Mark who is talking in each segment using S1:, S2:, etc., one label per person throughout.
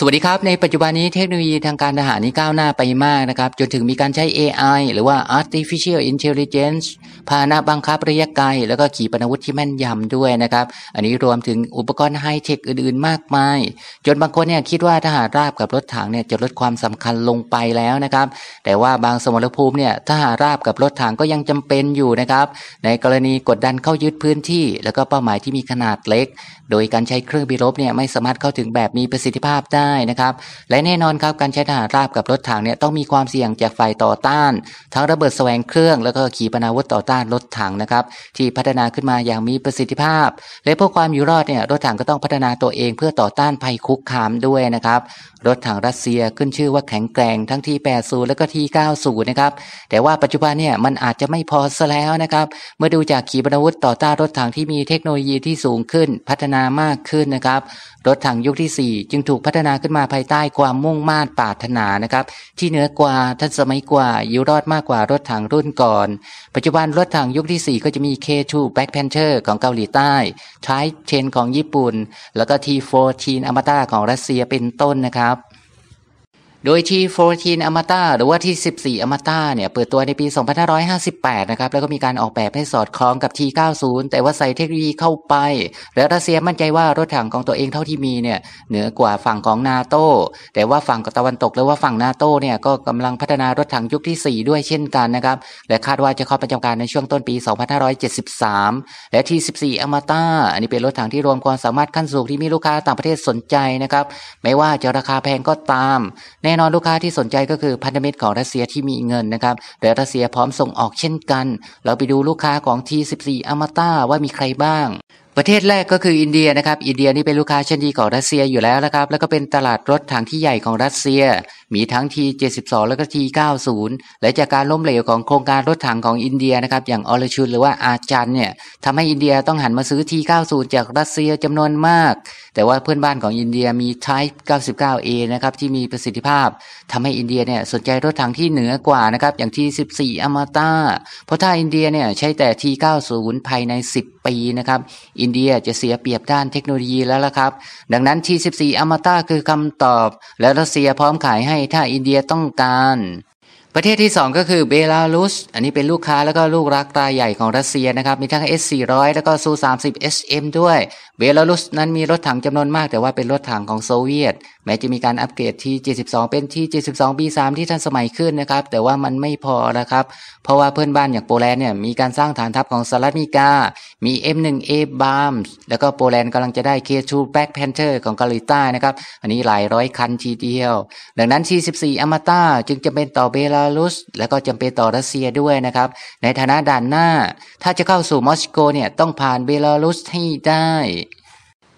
S1: สวัสดีครับ ในปัจจุบันนี้เทคโนโลยีทางการทหารนี้ก้าวหน้าไปมากนะครับจนถึงมีการใช้ AI หรือว่า artificial intelligence พาหนะบังคับระยะไกล แล้วก็ขี่ปนาวุธที่แม่นยำด้วยนะครับอันนี้รวมถึงอุปกรณ์ไฮเทคอื่นๆ มากมาย จนบางคนเนี่ยคิดว่าทหารราบกับรถถังเนี่ยจะลดความสำคัญลงไปแล้วนะครับแต่ว่าบางสมรภูมิเนี่ยทหารราบกับรถถังก็ยังจำเป็นอยู่นะครับในกรณีกดดันเข้ายึดพื้นที่ แล้วก็เป้าหมายที่มีขนาดเล็ก โดยการใช้เครื่องบินรบเนี่ยไม่สามารถเข้าถึงแบบมีประสิทธิภาพได้ได้นะครับและแน่นอนครับการใช้ทหารราบกับรถถังเนี่ยต้องมีความเสี่ยงจากฝ่ายต่อต้านทั้งระเบิดแสวงเครื่อง แล้วก็ขีปนาวุธต่อต้านรถถังนะครับที่พัฒนาขึ้นมาอย่างมีประสิทธิภาพ และเพื่อความอยู่รอดเนี่ยรถถังก็ต้องพัฒนาตัวเอง เพื่อต่อต้านภัยคุกคามด้วยนะครับรถถังรัสเซียขึ้นชื่อว่าแข็งแกร่งทั้งที่ 80 และก็ที่90นะครับแต่ว่าปัจจุบันเนี่ยมันอาจจะไม่พอซะแล้วนะครับเมื่อดูจากขีปนาวุธต่อต้านรถถังที่มีเทคโนโลยีที่สูงขึ้น พัฒนามากขึ้นนะครับรถถังยุคที่ 4 จึงถูกพัฒนาขึ้นมาภายใต้ความมุ่งมา่นปรารถนานะครับ ที่เหนือกว่าทันสมัยกว่ายุรอดมากกว่ารถถังรุ่นก่อน ปัจจุบันรถถังยุคที่ 4 ก็จะมี K2 Black Panther ของเกาหลีใต้ ใช้เชนของญี่ปุ่น แล้วก็ T14 อมตะของรัสเซียเป็นต้นนะครับโดยที่14อมตาหรือว่าที่ 14 อมตาเนี่ยเปิดตัวในปี 2558 นะครับแล้วก็มีการออกแบบให้สอดคล้องกับ T90 แต่ว่าใส่เทคโนโลยีเข้าไป แลวรัสเซียมั่นใจว่ารถถังของตัวเองเท่าที่มีเนี่ยเหนือกว่าฝั่งของนาโตแต่ว่าฝั่งตะวันตกหรือว่าฝั่งนาโตเนี่ยก็กำลังพัฒนารถถังยุคที่ 4 ด้วยเช่นกันนะครับและคาดว่าจะเข้าประจำการในช่วงต้นปี 2573 และที14อมตาอันนี้เป็นรถถังที่รวมความสามารถขั้นสูงที่มีลูกค้าต่างประเทศสนใจนะครับไม่ว่าจะราคาแพงก็ตามแนนอนลูกค้าที่สนใจก็คือพันธมิตรของรัสเซียที่มีเงินนะครับ แต่รัสเซียพร้อมส่งออกเช่นกัน เราไปดูลูกค้าของ T14 อมาตาว่ามีใครบ้างประเทศแรกก็คืออินเดียนะครับอินเดียนี่เป็นลูกค้าเช่นดีของรัสเซียอยู่แล้วนะครับแล้วก็เป็นตลาดรถถังที่ใหญ่ของรัสเซียมีทั้งที 72 แล้วก็ที 90 และจากการล้มเหลวของโครงการรถถังของอินเดียนะครับ อย่างออลชุนหรือว่าอาจันเนี่ยทำให้อินเดียต้องหันมาซื้อที 90 จากรัสเซียจำนวนมาก แต่ว่าเพื่อนบ้านของอินเดียมี Type 99A นะครับที่มีประสิทธิภาพ ทำให้อินเดียเนี่ยสนใจรถถังที่เหนือกว่านะครับ อย่างที 14 อมาตา เพราะถ้าอินเดียเนี่ยใช้แต่ที 90 ภายใน 10 ปีนะครับ อินเดียจะเสียเปรียบด้านเทคโนโลยีแล้วละครับ ดังนั้นที14อมาตาคือคำตอบ และรัสเซียพร้อมขายให้ถ้าอินเดียต้องการประเทศที่2ก็คือเบลารุส อันนี้เป็นลูกค้าแล้วก็ลูกรักตาใหญ่ของรัสเซียนะครับ มีทั้ง S400 แล้วก็ซู30 SM ด้วยเบลารุสนั้นมีรถถังจำนวนมาก แต่ว่าเป็นรถถังของโซเวียต แม้จะมีการอัปเกรดที่ 72 เป็นที่ 72B3 ที่ทันสมัยขึ้นนะครับ แต่ว่ามันไม่พอนะครับ เพราะว่าเพื่อนบ้านอย่างโปแลนด์เนี่ยมีการสร้างฐานทัพของสหรัฐอเมริกามี M1A Bombs แล้วก็โปแลนด์กำลังจะได้ K2 Black Panther ของเกาหลีใต้นะครับอันนี้หลายร้อยคันทีเดียว ดังนั้น T14 อมตะจึงจะเป็นต่อเบลาารุสและก็จำเป็นต่อรัสเซียด้วยนะครับ ในฐานะด่านหน้าถ้าจะเข้าสู่มอสโกเนี่ย ต้องผ่านเบลารุสให้ได้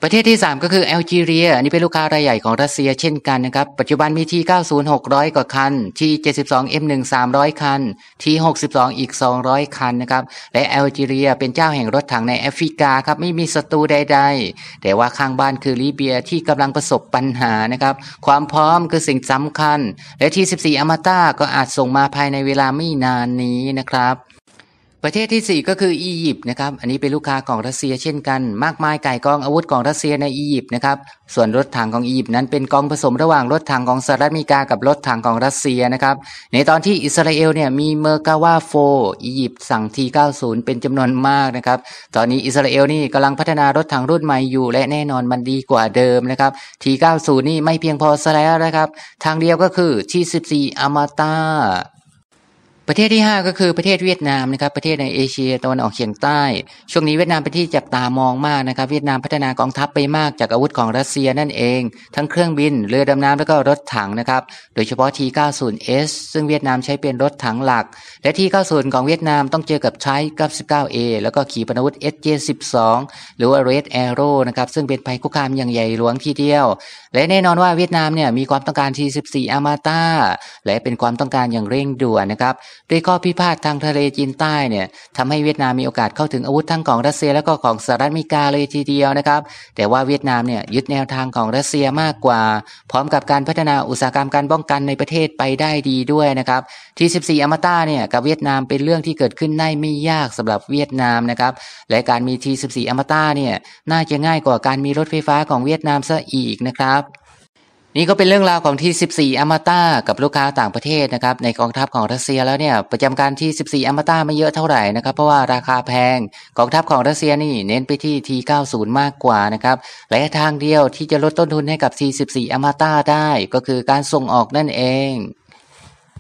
S1: ประเทศที่ 3 ก็คือแอลจีเรียอันนี้เป็นลูกค้ารายใหญ่ของรัสเซียเช่นกันนะครับ ปัจจุบันมีที90 600 กว่าคันที72 M1 300 คันที62 อีก 200 คันนะครับ และแอลจีเรียเป็นเจ้าแห่งรถถังในแอฟริกาครับ ไม่มีศัตรูใดๆแต่ว่าข้างบ้านคือลิเบียที่กำลังประสบปัญหานะครับ ความพร้อมคือสิ่งสำคัญ และที14 อมาตาก็อาจส่งมาภายในเวลาไม่นานนี้นะครับประเทศที่4ก็คืออียิปต์นะครับ อันนี้เป็นลูกค้าของรัสเซียเช่นกัน มากมายไก่กองอาวุธของรัสเซียในอียิปต์นะครับ ส่วนรถถังของอียิปต์นั้นเป็นกองผสมระหว่างรถถังของสหรัฐอเมริกากับรถถังของรัสเซียนะครับ ในตอนที่อิสราเอลเนี่ยมีเมอร์กาวาโฟอียิปต์สั่งที90เป็นจำนวนมากนะครับ ตอนนี้อิสราเอลนี่กำลังพัฒนารถถังรุ่นใหม่อยู่และแน่นอนมันดีกว่าเดิมนะครับที90นี่ไม่เพียงพอซะแล้วนะครับ ทางเดียวก็คือที14อามาตาประเทศที่ 5 ก็คือ ประเทศเวียดนามนะครับประเทศในเอเชียตะวันออกเฉียงใต้ช่วงนี้เวียดนามเป็นที่จับตามองมากนะครับเวียดนามพัฒนากองทัพไปมากจากอาวุธของรัสเซียนั่นเอง ทั้งเครื่องบิน เรือดำน้ำแล้วก็รถถังนะครับโดยเฉพาะ T90S ซึ่งเวียดนามใช้เป็นรถถังหลัก และ T90 ของเวียดนามต้องเจอกับใช้ 99A แล้วก็ขีปนาวุธ SJ12 หรือว่า Red Arrow นะครับซึ่งเป็นภัยคุกคามอย่างใหญ่หลวงทีเดียว และแน่นอนว่าเวียดนามเนี่ยมีความต้องการ T14 อามาตาและเป็นความต้องการอย่างเร่งด่วนนะครับด้วยข้อพิพาททางทะเลจีนใต้เนี่ยทำให้เวียดนามมีโอกาสเข้าถึงอาวุธทั้งของรัสเซียและก็ของสหรัฐอเมริกาเลยทีเดียวนะครับ แต่ว่าเวียดนามเนี่ยยึดแนวทางของรัสเซียมากกว่า พร้อมกับการพัฒนาอุตสาหกรรมการป้องกันในประเทศไปได้ดีด้วยนะครับ ที 14 อมตาเนี่ยกับเวียดนามเป็นเรื่องที่เกิดขึ้นได้ไม่ยากสำหรับเวียดนามนะครับ และการมีที 14 อมตาเนี่ยน่าจะง่ายกว่าการมีรถไฟฟ้าของเวียดนามซะอีกนะครับนี่ก็เป็นเรื่องราวของที่14อมาตากับลูกค้าต่างประเทศนะครับในกองทัพของรัสเซียแล้วเนี่ยประจำการที่14อมาตาไม่เยอะเท่าไหร่นะครับเพราะว่าราคาแพง กองทัพของรัสเซียนี่เน้นไปที่ T90 มากกว่านะครับและทางเดียวที่จะลดต้นทุนให้กับ1 4อมาตาได้ก็คือการส่งออกนั่นเอง